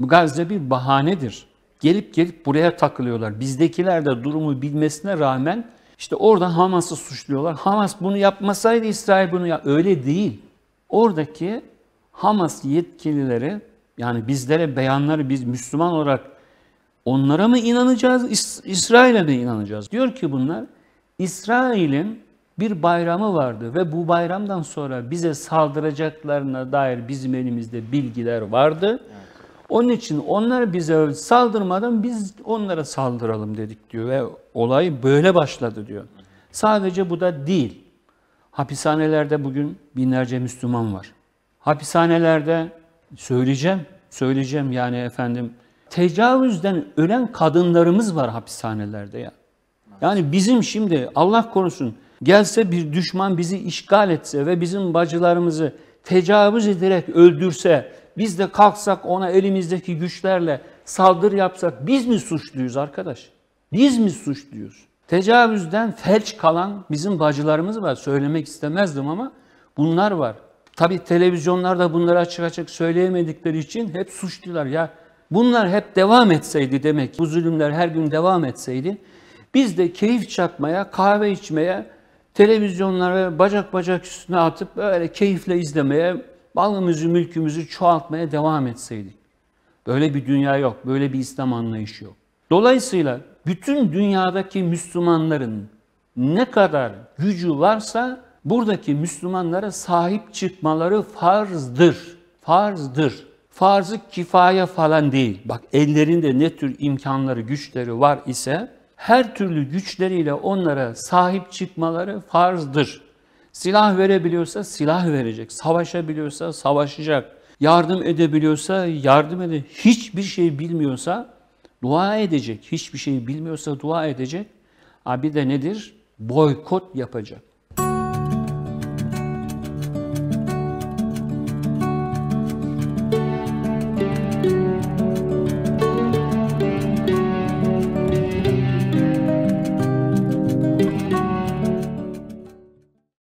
Bu Gazze bir bahanedir. Gelip gelip buraya takılıyorlar. Bizdekiler de durumu bilmesine rağmen işte orada Hamas'ı suçluyorlar. Hamas bunu yapmasaydı İsrail bunu ya öyle değil. Oradaki Hamas yetkilileri yani bizlere beyanları biz Müslüman olarak onlara mı inanacağız, İs İsrail'e mi inanacağız? Diyor ki bunlar İsrail'in bir bayramı vardı ve bu bayramdan sonra bize saldıracaklarına dair bizim elimizde bilgiler vardı. Evet. Onun için onlar bize saldırmadan biz onlara saldıralım dedik diyor ve olay böyle başladı diyor. Sadece bu da değil. Hapishanelerde bugün binlerce Müslüman var. Hapishanelerde söyleyeceğim, söyleyeceğim yani efendim tecavüzden ölen kadınlarımız var hapishanelerde ya. Yani bizim şimdi Allah korusun gelse bir düşman bizi işgal etse ve bizim bacılarımızı tecavüz ederek öldürse biz de kalksak ona elimizdeki güçlerle saldırı yapsak biz mi suçluyuz arkadaş? Biz mi suçluyuz? Tecavüzden felç kalan bizim bacılarımız var. Söylemek istemezdim ama bunlar var. Tabii televizyonlarda bunları açık açık söyleyemedikleri için hep suçlular. Ya bunlar hep devam etseydi demek, bu zulümler her gün devam etseydi biz de keyif çatmaya, kahve içmeye, televizyonları bacak bacak üstüne atıp böyle keyifle izlemeye balımızı, mülkümüzü çoğaltmaya devam etseydik. Böyle bir dünya yok, böyle bir İslam anlayışı yok. Dolayısıyla bütün dünyadaki Müslümanların ne kadar gücü varsa buradaki Müslümanlara sahip çıkmaları farzdır. Farzdır. Farzı kifaya falan değil. Bak ellerinde ne tür imkanları, güçleri var ise her türlü güçleriyle onlara sahip çıkmaları farzdır. Silah verebiliyorsa silah verecek. Savaşabiliyorsa savaşacak. Yardım edebiliyorsa yardım edecek. Hiçbir şey bilmiyorsa dua edecek. Hiçbir şey bilmiyorsa dua edecek. Ha de nedir? Boykot yapacak.